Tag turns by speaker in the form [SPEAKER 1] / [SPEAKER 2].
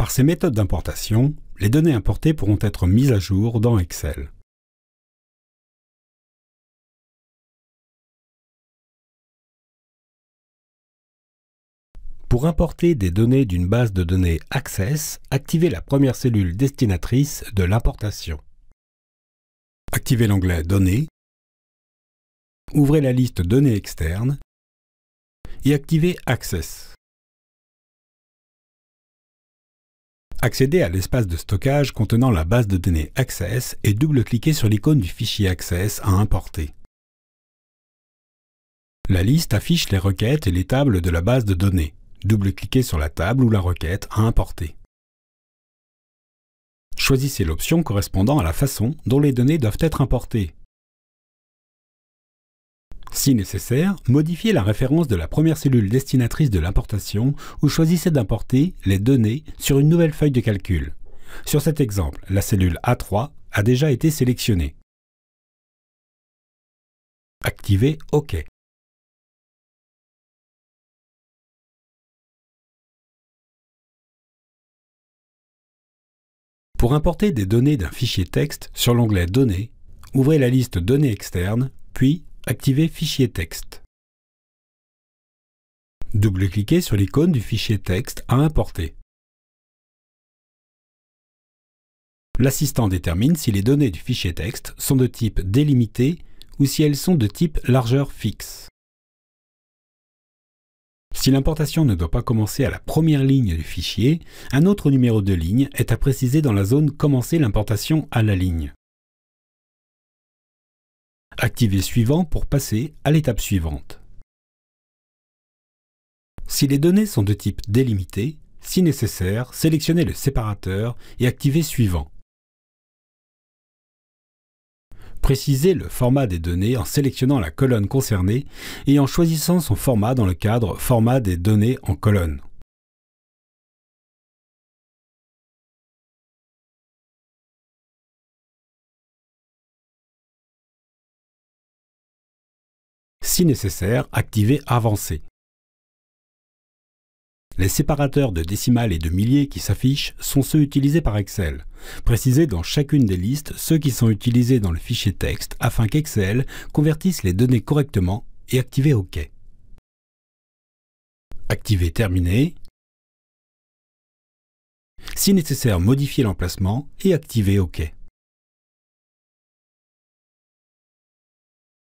[SPEAKER 1] Par ces méthodes d'importation, les données importées pourront être mises à jour dans Excel. Pour importer des données d'une base de données Access,
[SPEAKER 2] activez la première cellule destinatrice de l'importation. Activez
[SPEAKER 1] l'onglet Données, ouvrez la liste Données externes et activez Access.
[SPEAKER 2] Accédez à l'espace de stockage contenant la base de données Access et double-cliquez sur l'icône du fichier Access à importer. La liste affiche les requêtes et les tables de la base de données. Double-cliquez sur la table ou la requête à importer. Choisissez l'option correspondant à la façon dont les données doivent être importées, si nécessaire, modifiez la référence de la première cellule destinatrice de l'importation ou choisissez d'importer les données sur une nouvelle feuille de
[SPEAKER 1] calcul. Sur cet exemple, la cellule A3 a déjà été sélectionnée. Activez OK. Pour importer des données d'un fichier texte, sur l'onglet Données, ouvrez
[SPEAKER 2] la liste Données externes, puis Activez Fichier texte. Double-cliquez sur l'icône du fichier texte à importer. L'assistant détermine si les données du fichier texte sont de type délimité ou si elles sont de type largeur fixe. Si l'importation ne doit pas commencer à la première ligne du fichier, un autre numéro de ligne est à préciser dans la zone Commencer l'importation à la ligne. Activez Suivant pour passer à l'étape suivante. Si les données sont de type délimité, si nécessaire, sélectionnez le séparateur et activez Suivant. Précisez le format des données en sélectionnant la colonne concernée et en choisissant son format dans le
[SPEAKER 1] cadre Format des données en colonne. si nécessaire, activer Avancer ». Les séparateurs de décimales et de milliers qui s'affichent sont
[SPEAKER 2] ceux utilisés par Excel. Précisez dans chacune des listes ceux qui sont utilisés dans le fichier texte afin qu'Excel convertisse les données correctement et activez OK.
[SPEAKER 1] Activez Terminé. Si nécessaire, modifiez l'emplacement et activez OK.